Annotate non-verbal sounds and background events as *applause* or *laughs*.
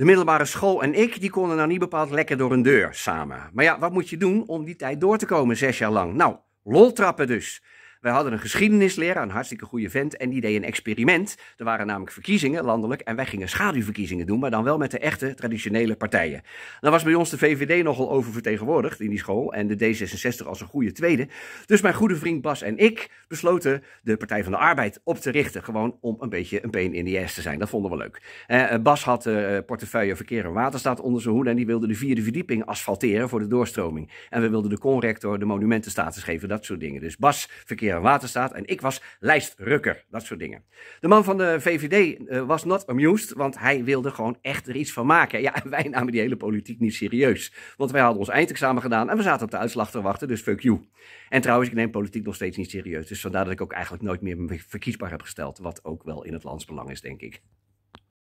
De middelbare school en ik, die konden nou niet bepaald lekker door een deur samen. Maar ja, wat moet je doen om die tijd door te komen zes jaar lang? Nou, loltrappen dus. Wij hadden een geschiedenisleraar, een hartstikke goede vent, en die deed een experiment. Er waren namelijk verkiezingen landelijk en wij gingen schaduwverkiezingen doen, maar dan wel met de echte traditionele partijen. Dan was bij ons de VVD nogal oververtegenwoordigd in die school en de D66 als een goede tweede. Dus mijn goede vriend Bas en ik besloten de Partij van de Arbeid op te richten, gewoon om een beetje een been in de S te zijn. Dat vonden we leuk. Eh, eh Bas had eh, eh, portefeuille verkeer en waterstaat onder zijn hoed en die wilde de vierde verdieping asfalteren voor de doorstroming. En we wilden de conrector de monumentenstatus geven, dat soort dingen. Dus Bas verkeer en Waterstaat en ik was lijstrukker. Dat soort dingen. De man van de VVD eh, was not amused, want hij wilde gewoon echt er iets van maken. Ja, *laughs* wij namen die hele politiek niet serieus. Want wij hadden ons eindexamen gedaan en we zaten op de uitslag te wachten, dus fuck you. En trouwens, ik neem politiek nog steeds niet serieus. Dus vandaar dat ik ook eigenlijk nooit meer me verkiesbaar heb gesteld. Wat ook wel in het landsbelang is, denk ik.